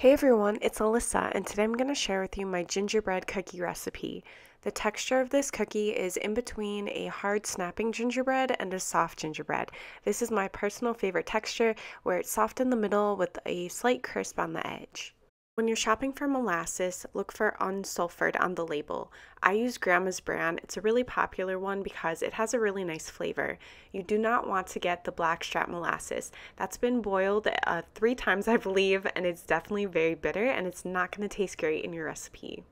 Hey everyone, it's Alyssa, and today I'm going to share with you my gingerbread cookie recipe. The texture of this cookie is in between a hard snapping gingerbread and a soft gingerbread. This is my personal favorite texture, where it's soft in the middle with a slight crisp on the edge. When you're shopping for molasses, look for unsulfured on the label. I use Grandma's brand. It's a really popular one because it has a really nice flavor. You do not want to get the blackstrap molasses. That's been boiled uh, three times, I believe, and it's definitely very bitter and it's not going to taste great in your recipe.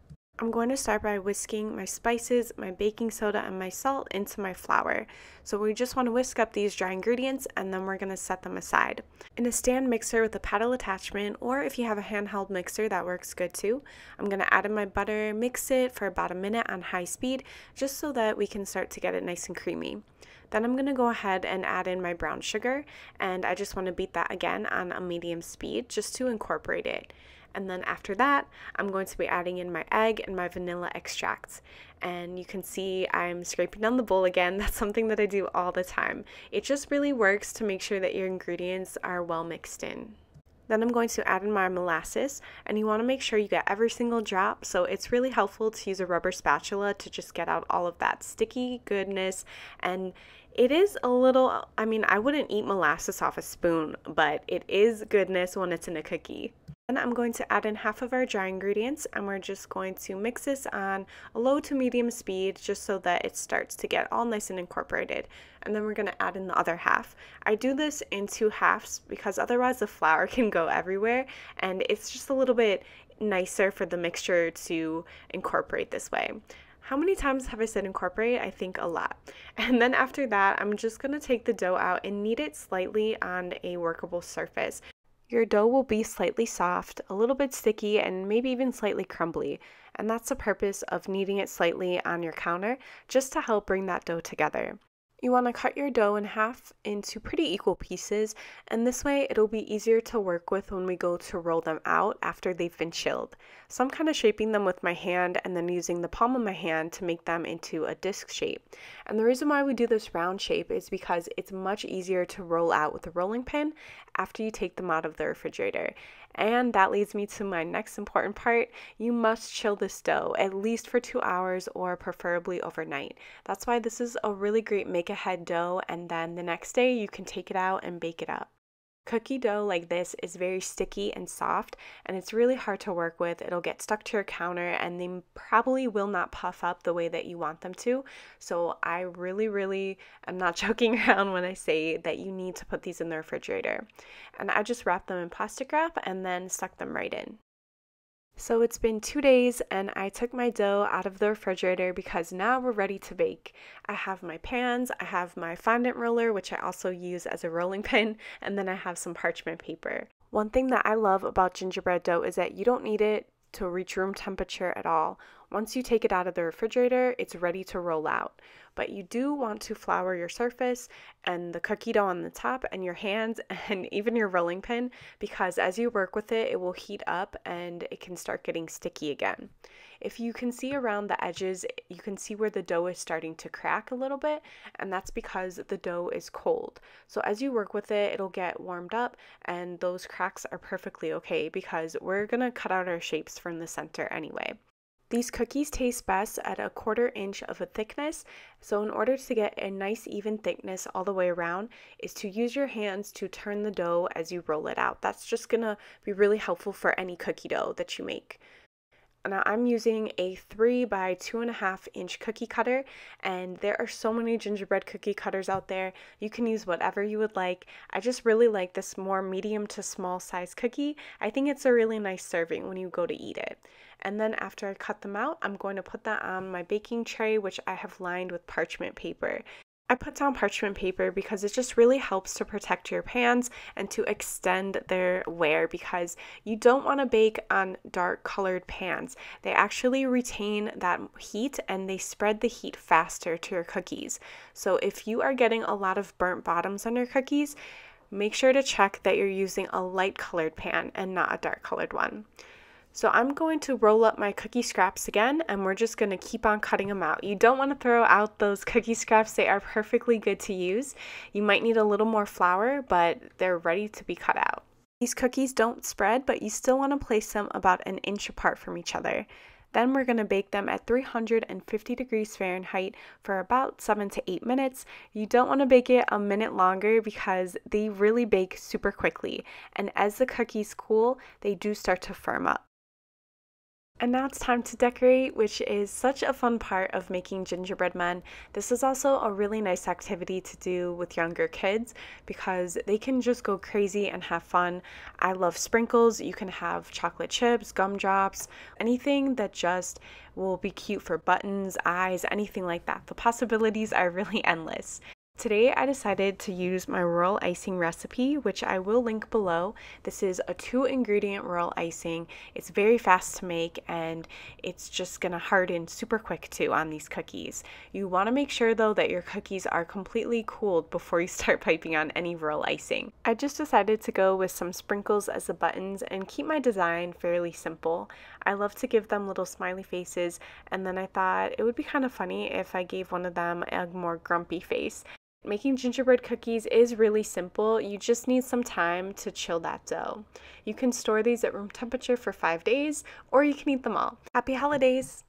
I'm going to start by whisking my spices, my baking soda, and my salt into my flour. So we just want to whisk up these dry ingredients and then we're going to set them aside. In a stand mixer with a paddle attachment, or if you have a handheld mixer, that works good too. I'm going to add in my butter, mix it for about a minute on high speed, just so that we can start to get it nice and creamy. Then I'm going to go ahead and add in my brown sugar, and I just want to beat that again on a medium speed just to incorporate it. And then after that, I'm going to be adding in my egg and my vanilla extracts. And you can see I'm scraping down the bowl again. That's something that I do all the time. It just really works to make sure that your ingredients are well mixed in. Then I'm going to add in my molasses and you want to make sure you get every single drop so it's really helpful to use a rubber spatula to just get out all of that sticky goodness and it is a little, I mean, I wouldn't eat molasses off a spoon, but it is goodness when it's in a cookie. Then I'm going to add in half of our dry ingredients and we're just going to mix this on a low to medium speed just so that it starts to get all nice and incorporated. And then we're going to add in the other half. I do this in two halves because otherwise the flour can go everywhere and it's just a little bit nicer for the mixture to incorporate this way. How many times have I said incorporate? I think a lot. And then after that, I'm just gonna take the dough out and knead it slightly on a workable surface your dough will be slightly soft, a little bit sticky, and maybe even slightly crumbly. And that's the purpose of kneading it slightly on your counter, just to help bring that dough together. You want to cut your dough in half into pretty equal pieces, and this way it'll be easier to work with when we go to roll them out after they've been chilled. So I'm kind of shaping them with my hand and then using the palm of my hand to make them into a disc shape. And the reason why we do this round shape is because it's much easier to roll out with a rolling pin after you take them out of the refrigerator. And that leads me to my next important part. You must chill this dough at least for two hours or preferably overnight. That's why this is a really great make ahead dough, and then the next day you can take it out and bake it up. Cookie dough like this is very sticky and soft, and it's really hard to work with. It'll get stuck to your counter, and they probably will not puff up the way that you want them to. So, I really, really am not joking around when I say that you need to put these in the refrigerator. And I just wrapped them in plastic wrap and then stuck them right in. So it's been two days and I took my dough out of the refrigerator because now we're ready to bake. I have my pans, I have my fondant roller, which I also use as a rolling pin, and then I have some parchment paper. One thing that I love about gingerbread dough is that you don't need it to reach room temperature at all. Once you take it out of the refrigerator, it's ready to roll out. But you do want to flour your surface and the cookie dough on the top and your hands and even your rolling pin because as you work with it, it will heat up and it can start getting sticky again. If you can see around the edges, you can see where the dough is starting to crack a little bit and that's because the dough is cold. So as you work with it, it'll get warmed up and those cracks are perfectly okay because we're going to cut out our shapes from the center anyway. These cookies taste best at a quarter inch of a thickness, so in order to get a nice even thickness all the way around is to use your hands to turn the dough as you roll it out. That's just gonna be really helpful for any cookie dough that you make. Now I'm using a three by two and a half inch cookie cutter and there are so many gingerbread cookie cutters out there. You can use whatever you would like. I just really like this more medium to small size cookie. I think it's a really nice serving when you go to eat it. And then after I cut them out, I'm going to put that on my baking tray, which I have lined with parchment paper. I put down parchment paper because it just really helps to protect your pans and to extend their wear because you don't want to bake on dark colored pans. They actually retain that heat and they spread the heat faster to your cookies. So if you are getting a lot of burnt bottoms on your cookies, make sure to check that you're using a light colored pan and not a dark colored one. So I'm going to roll up my cookie scraps again and we're just going to keep on cutting them out. You don't want to throw out those cookie scraps. They are perfectly good to use. You might need a little more flour, but they're ready to be cut out. These cookies don't spread, but you still want to place them about an inch apart from each other. Then we're going to bake them at 350 degrees Fahrenheit for about 7 to 8 minutes. You don't want to bake it a minute longer because they really bake super quickly. And as the cookies cool, they do start to firm up. And now it's time to decorate, which is such a fun part of making gingerbread men. This is also a really nice activity to do with younger kids because they can just go crazy and have fun. I love sprinkles. You can have chocolate chips, gumdrops, anything that just will be cute for buttons, eyes, anything like that. The possibilities are really endless. Today I decided to use my rural icing recipe, which I will link below. This is a two ingredient rural icing. It's very fast to make and it's just gonna harden super quick too on these cookies. You wanna make sure though that your cookies are completely cooled before you start piping on any rural icing. I just decided to go with some sprinkles as the buttons and keep my design fairly simple. I love to give them little smiley faces and then I thought it would be kind of funny if I gave one of them a more grumpy face. Making gingerbread cookies is really simple. You just need some time to chill that dough. You can store these at room temperature for five days, or you can eat them all. Happy holidays!